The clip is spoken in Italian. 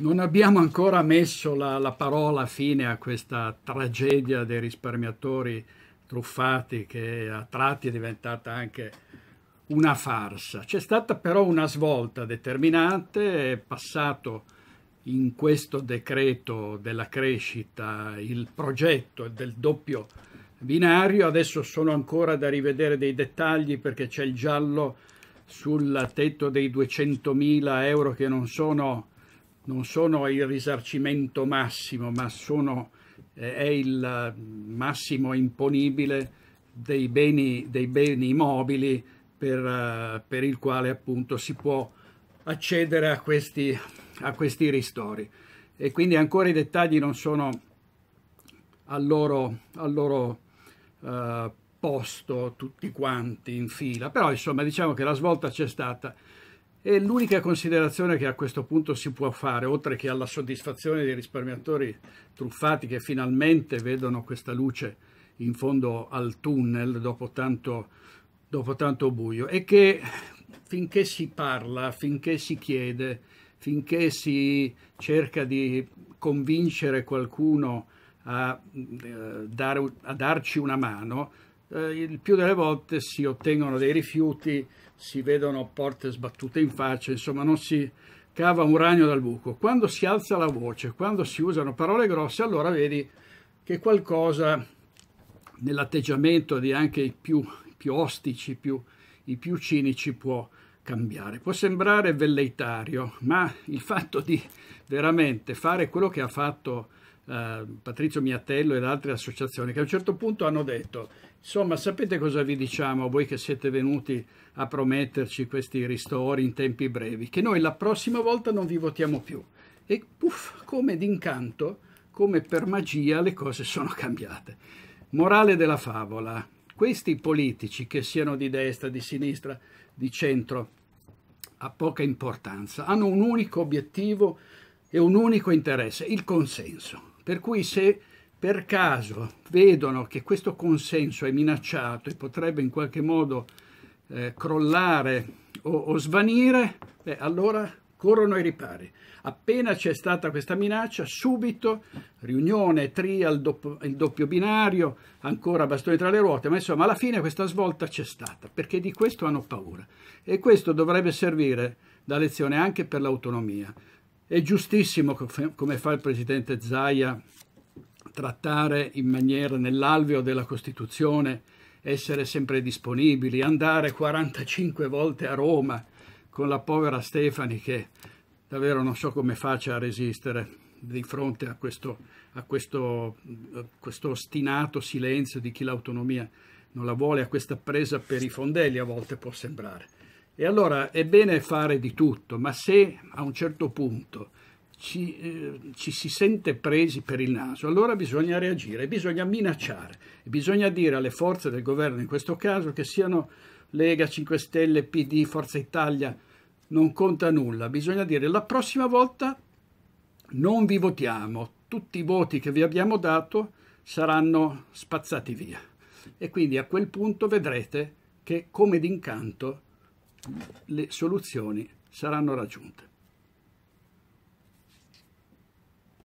Non abbiamo ancora messo la, la, parola fine a questa tragedia dei risparmiatori truffati che a tratti è diventata anche una farsa. C'è stata però una svolta determinante, è passato in questo decreto della crescita il progetto del doppio binario, adesso sono ancora da rivedere dei dettagli perché c'è il giallo sul tetto dei 200.000 euro che non sono non sono il risarcimento massimo, ma sono, eh, è il mm, massimo imponibile dei beni, dei beni mobili per, eh, per, il quale appunto si può accedere a questi, a questi ristori. E quindi ancora i dettagli non sono al loro, al loro eh, posto tutti quanti in fila, però insomma diciamo che la svolta c'è stata. E l'unica considerazione che a questo punto si può fare, oltre che alla soddisfazione dei risparmiatori truffati che finalmente vedono questa luce in fondo al tunnel dopo tanto, dopo tanto buio, è che finché si parla, finché si chiede, finché si cerca di convincere qualcuno a, eh, dare, a darci una mano, eh, il più delle volte si ottengono dei rifiuti, si vedono porte sbattute in faccia, insomma non si cava un ragno dal buco. Quando si alza la voce, quando si usano parole grosse, allora vedi che qualcosa nell'atteggiamento di anche i più, i più ostici, più, i più cinici può cambiare. Può sembrare velleitario, ma il fatto di veramente fare quello che ha fatto eh, Patrizio Miattello e altre associazioni, che a un certo punto hanno detto, insomma, sapete cosa vi diciamo voi che siete venuti a prometterci questi ristori in tempi brevi, che noi la prossima volta non vi votiamo più. E puff, come d'incanto, come per magia, le cose sono cambiate. Morale della favola. Questi politici, che siano di destra, di sinistra, di centro, ha poca importanza, hanno un unico obiettivo e un unico interesse, il consenso. Per cui se per caso vedono che questo consenso è minacciato e potrebbe in qualche modo eh, crollare o, o svanire, beh, allora corrono ai ripari. Appena c'è stata questa minaccia, subito riunione, trial, il il doppio, binario, ancora bastoni tra le ruote, ma insomma alla fine questa svolta c'è stata, perché di questo hanno paura. E questo dovrebbe servire da lezione anche per l'autonomia. È giustissimo come fa il presidente Zaia trattare in maniera nell'alveo della Costituzione, essere sempre disponibili, andare 45 volte a Roma con la povera Stefani che davvero non so come faccia a resistere di fronte a questo, a questo, a questo ostinato silenzio di chi l'autonomia non la vuole, a questa presa per i fondelli a volte può sembrare. E allora è bene fare di tutto, ma se a un certo punto ci, eh, ci, si sente presi per il naso, allora bisogna reagire, bisogna minacciare, bisogna dire alle forze del governo, in questo caso, che siano Lega, 5 Stelle, PD, Forza Italia, non conta nulla, bisogna dire la prossima volta non vi votiamo, tutti i voti che vi abbiamo dato saranno spazzati via. E quindi a quel punto vedrete che come d'incanto le soluzioni saranno raggiunte.